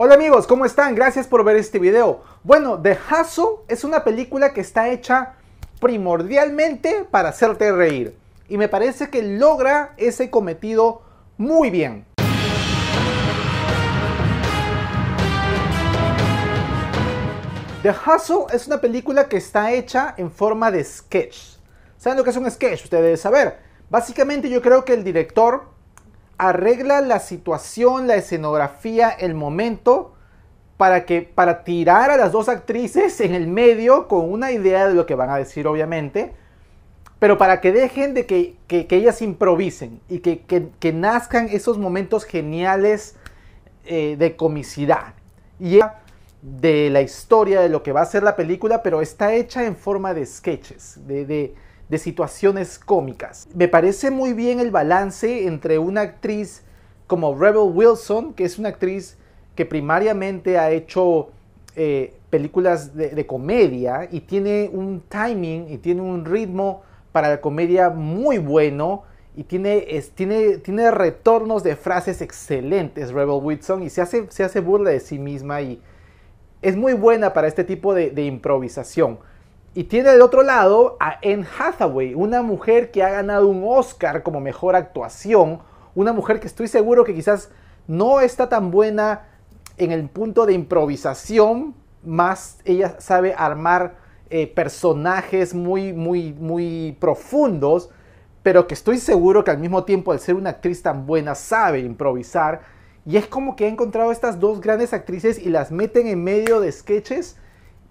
Hola amigos, ¿cómo están? Gracias por ver este video. Bueno, The Hustle es una película que está hecha primordialmente para hacerte reír. Y me parece que logra ese cometido muy bien. The Hustle es una película que está hecha en forma de sketch. ¿Saben lo que es un sketch? Ustedes deben saber. Básicamente yo creo que el director arregla la situación, la escenografía, el momento para que para tirar a las dos actrices en el medio con una idea de lo que van a decir obviamente, pero para que dejen de que, que, ellas improvisen y que, que, nazcan esos momentos geniales eh, de comicidad. Y de la historia, de lo que va a ser la película, pero está hecha en forma de sketches, de, de de situaciones cómicas. Me parece muy bien el balance entre una actriz como Rebel Wilson, que es una actriz que primariamente ha hecho eh, películas de, comedia y tiene un timing y tiene un ritmo para la comedia muy bueno y tiene, tiene, tiene retornos de frases excelentes Rebel Wilson y se hace, se hace burla de sí misma y es muy buena para este tipo de improvisación. Y tiene del otro lado a Anne Hathaway, una mujer que ha ganado un Oscar como mejor actuación, una mujer que estoy seguro que quizás no está tan buena en el punto de improvisación, más ella sabe armar eh, personajes muy, muy, muy profundos, pero que estoy seguro que al mismo tiempo, al ser una actriz tan buena, sabe improvisar. Y es como que ha encontrado estas dos grandes actrices y las meten en medio de sketches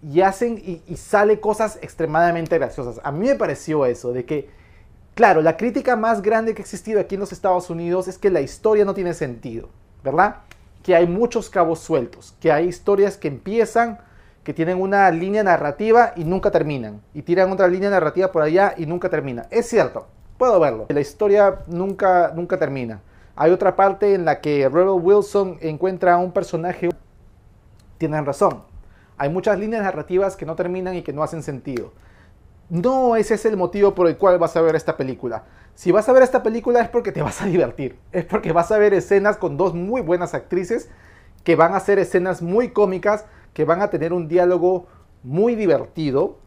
y hacen y, sale cosas extremadamente graciosas. A mí me pareció eso, de que, claro, la crítica más grande que ha existido aquí en los Estados Unidos es que la historia no tiene sentido, ¿verdad? Que hay muchos cabos sueltos, que hay historias que empiezan, que tienen una línea narrativa y nunca terminan, y tiran otra línea narrativa por allá y nunca termina. Es cierto, puedo verlo. La historia nunca, nunca termina. Hay otra parte en la que Rebel Wilson encuentra a un personaje. Tienen razón, hay muchas líneas narrativas que no terminan y que no hacen sentido. No ese es el motivo por el cual vas a ver esta película. Si vas a ver esta película es porque te vas a divertir. Es porque vas a ver escenas con dos muy buenas actrices que van a ser escenas muy cómicas, que van a tener un diálogo muy divertido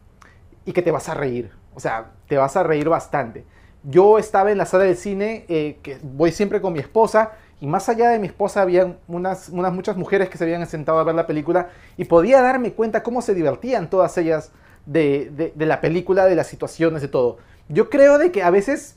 y que te vas a reír. O sea, te vas a reír bastante. Yo estaba en la sala del cine, eh, que voy siempre con mi esposa, y más allá de mi esposa, había unas, muchas mujeres que se habían sentado a ver la película y podía darme cuenta cómo se divertían todas ellas de, la película, de las situaciones, de todo. Yo creo de que a veces,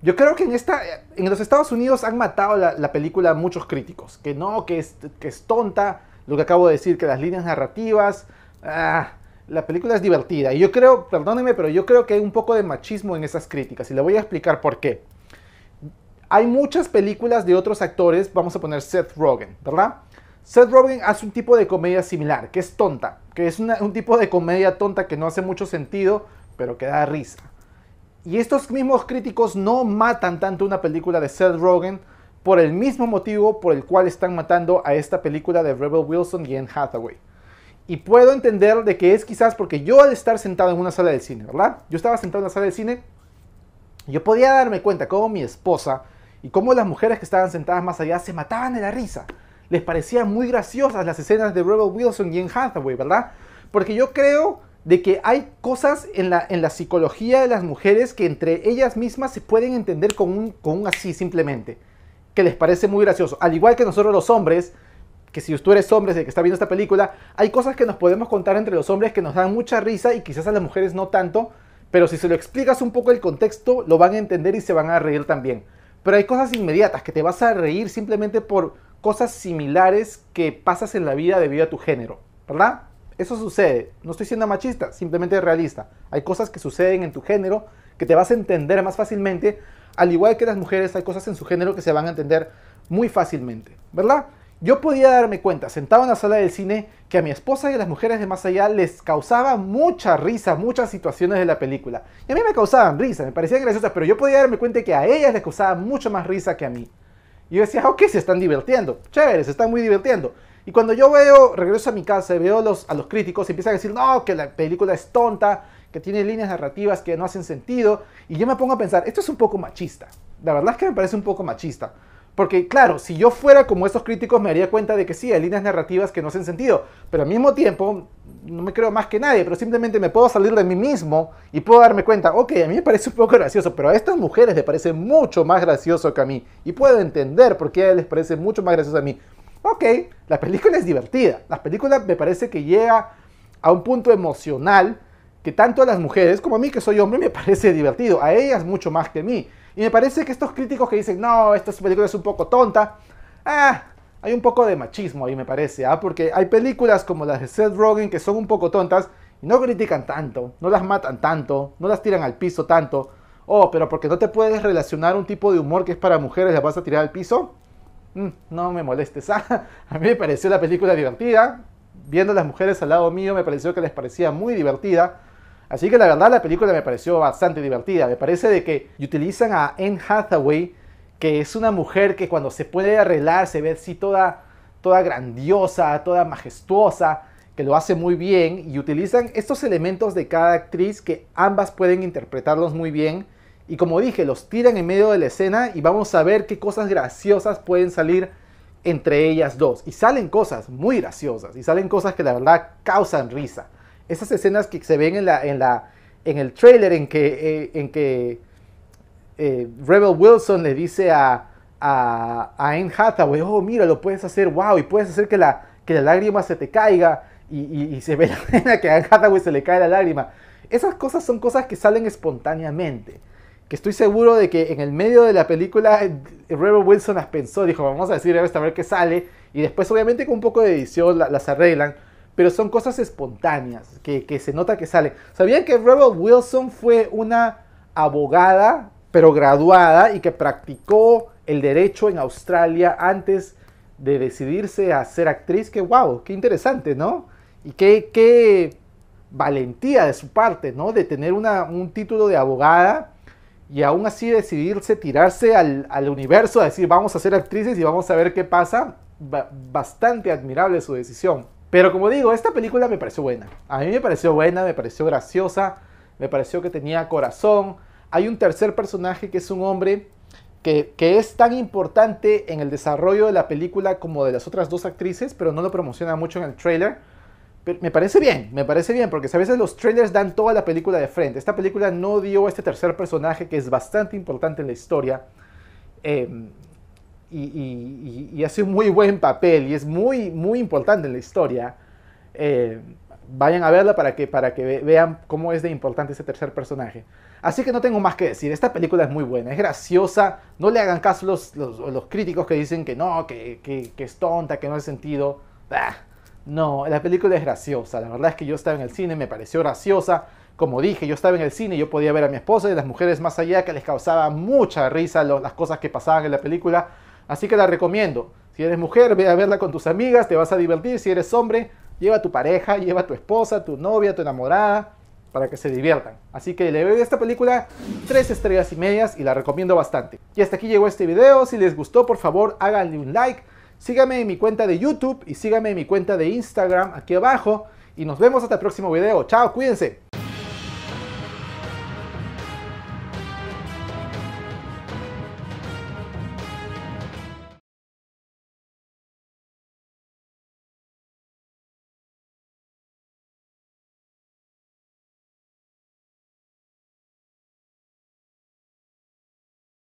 yo creo que en, esta, en los Estados Unidos han matado la, película a muchos críticos. Que no, que es, que es tonta, lo que acabo de decir, que las líneas narrativas... Ah, la película es divertida. Y yo creo, perdónenme, pero yo creo que hay un poco de machismo en esas críticas. Y le voy a explicar por qué. Hay muchas películas de otros actores, vamos a poner Seth Rogen, ¿verdad? Seth Rogen hace un tipo de comedia similar, que es tonta, que es un tipo de comedia tonta que no hace mucho sentido, pero que da risa. Y estos mismos críticos no matan tanto una película de Seth Rogen por el mismo motivo por el cual están matando a esta película de Rebel Wilson y Anne Hathaway. Y puedo entender de que es quizás porque yo al estar sentado en una sala de cine, ¿verdad? Yo estaba sentado en una sala de cine, yo podía darme cuenta cómo mi esposa y cómo las mujeres que estaban sentadas más allá se mataban de la risa. Les parecían muy graciosas las escenas de Rebel Wilson y en Hathaway, ¿verdad? Porque yo creo de que hay cosas en la, en la psicología de las mujeres que entre ellas mismas se pueden entender con un, con un así simplemente, que les parece muy gracioso. Al igual que nosotros los hombres, que si tú eres hombre, el que está viendo esta película, hay cosas que nos podemos contar entre los hombres que nos dan mucha risa y quizás a las mujeres no tanto, pero si se lo explicas un poco el contexto, lo van a entender y se van a reír también. Pero hay cosas inmediatas que te vas a reír simplemente por cosas similares que pasas en la vida debido a tu género, ¿verdad? Eso sucede. No estoy siendo machista, simplemente realista. Hay cosas que suceden en tu género que te vas a entender más fácilmente. Al igual que las mujeres, hay cosas en su género que se van a entender muy fácilmente, ¿verdad? Yo podía darme cuenta, sentado en la sala del cine, que a mi esposa y a las mujeres de más allá les causaba mucha risa muchas situaciones de la película. Y a mí me causaban risa, me parecían graciosas, pero yo podía darme cuenta que a ellas les causaba mucho más risa que a mí. Y yo decía, ah, ok, se están divirtiendo, chévere, se están muy divirtiendo. Y cuando yo veo, regreso a mi casa y veo a los críticos, empiezan a decir, no, que la película es tonta, que tiene líneas narrativas que no hacen sentido. Y yo me pongo a pensar, esto es un poco machista. La verdad es que me parece un poco machista. Porque claro, si yo fuera como esos críticos me daría cuenta de que sí, hay líneas narrativas que no hacen sentido, pero al mismo tiempo no me creo más que nadie, pero simplemente me puedo salir de mí mismo y puedo darme cuenta, ok, a mí me parece un poco gracioso, pero a estas mujeres les parece mucho más gracioso que a mí y puedo entender por qué a ellas les parece mucho más gracioso a mí. Ok, la película es divertida, la película me parece que llega a un punto emocional que tanto a las mujeres como a mí que soy hombre me parece divertido, a ellas mucho más que a mí. Y me parece que estos críticos que dicen, no, esta película es un poco tonta, ah, hay un poco de machismo ahí me parece, ¿ah? porque hay películas como las de Seth Rogen que son un poco tontas y no critican tanto, no las matan tanto, no las tiran al piso tanto. Oh, pero porque no te puedes relacionar un tipo de humor que es para mujeres, las vas a tirar al piso. Mm, no me molestes. ¿ah? a mí me pareció la película divertida. Viendo a las mujeres al lado mío, me pareció que les parecía muy divertida Así que la verdad la película me pareció bastante divertida. Me parece de que utilizan a Anne Hathaway, que es una mujer que cuando se puede arreglar se ve así toda, toda grandiosa, toda majestuosa, que lo hace muy bien. Y utilizan estos elementos de cada actriz que ambas pueden interpretarlos muy bien. Y como dije, los tiran en medio de la escena y vamos a ver qué cosas graciosas pueden salir entre ellas dos. Y salen cosas muy graciosas y salen cosas que la verdad causan risa esas escenas que se ven en, la, en, la, en el trailer en que, eh, en que eh, Rebel Wilson le dice a, a, a Anne Hathaway, oh, mira, lo puedes hacer, wow, y puedes hacer que la, la lágrima se te caiga, y, se ve la escena que a Anne Hathaway se le cae la lágrima. Esas cosas son cosas que salen espontáneamente. Que estoy seguro de que en el medio de la película eh, Rebel Wilson las pensó, dijo, vamos a decir a ver qué sale. Y después obviamente con un poco de edición las arreglan pero son cosas espontáneas, que, se nota que salen. ¿Sabían que Rebel Wilson fue una abogada, pero graduada, y que practicó el derecho en Australia antes de decidirse a ser actriz? Que wow, qué interesante, ¿no? Y qué, valentía de su parte, ¿no? De tener un título de abogada y aún así decidirse tirarse al, universo, a decir, vamos a ser actrices y vamos a ver qué pasa. bastante admirable su decisión. Pero como digo, esta película me pareció buena. A mí me pareció buena, me pareció graciosa, me pareció que tenía corazón. Hay un tercer personaje que es un hombre que, es tan importante en el desarrollo de la película como de las otras dos actrices, pero no lo promociona mucho en el trailer. me parece bien, me parece bien, porque a veces los trailers dan toda la película de frente. Esta película no dio a este tercer personaje que es bastante importante en la historia. Eh, y, hace un muy buen papel y es muy, muy importante en la historia. Eh, vayan a verla para que, para que vean cómo es de importante ese tercer personaje. Así que no tengo más que decir, esta película es muy buena, es graciosa, no le hagan caso los, los, críticos que dicen que no, que, que, es tonta, que no hace sentido. Ah, no, la película es graciosa, la verdad es que yo estaba en el cine, me pareció graciosa, como dije, yo estaba en el cine, yo podía ver a mi esposa y las mujeres más allá que les causaba mucha risa las cosas que pasaban en la película Así que la recomiendo. Si eres mujer, ve a verla con tus amigas, te vas a divertir. Si eres hombre, lleva a tu pareja, lleva a tu esposa, tu novia, tu enamorada, para que se diviertan. Así que le doy a esta película tres estrellas y medias y la recomiendo bastante. Y hasta aquí llegó este video. Si les gustó, por favor, háganle un like. Síganme en mi cuenta de YouTube y síganme en mi cuenta de Instagram aquí abajo. Y nos vemos hasta el próximo video. Chao, cuídense.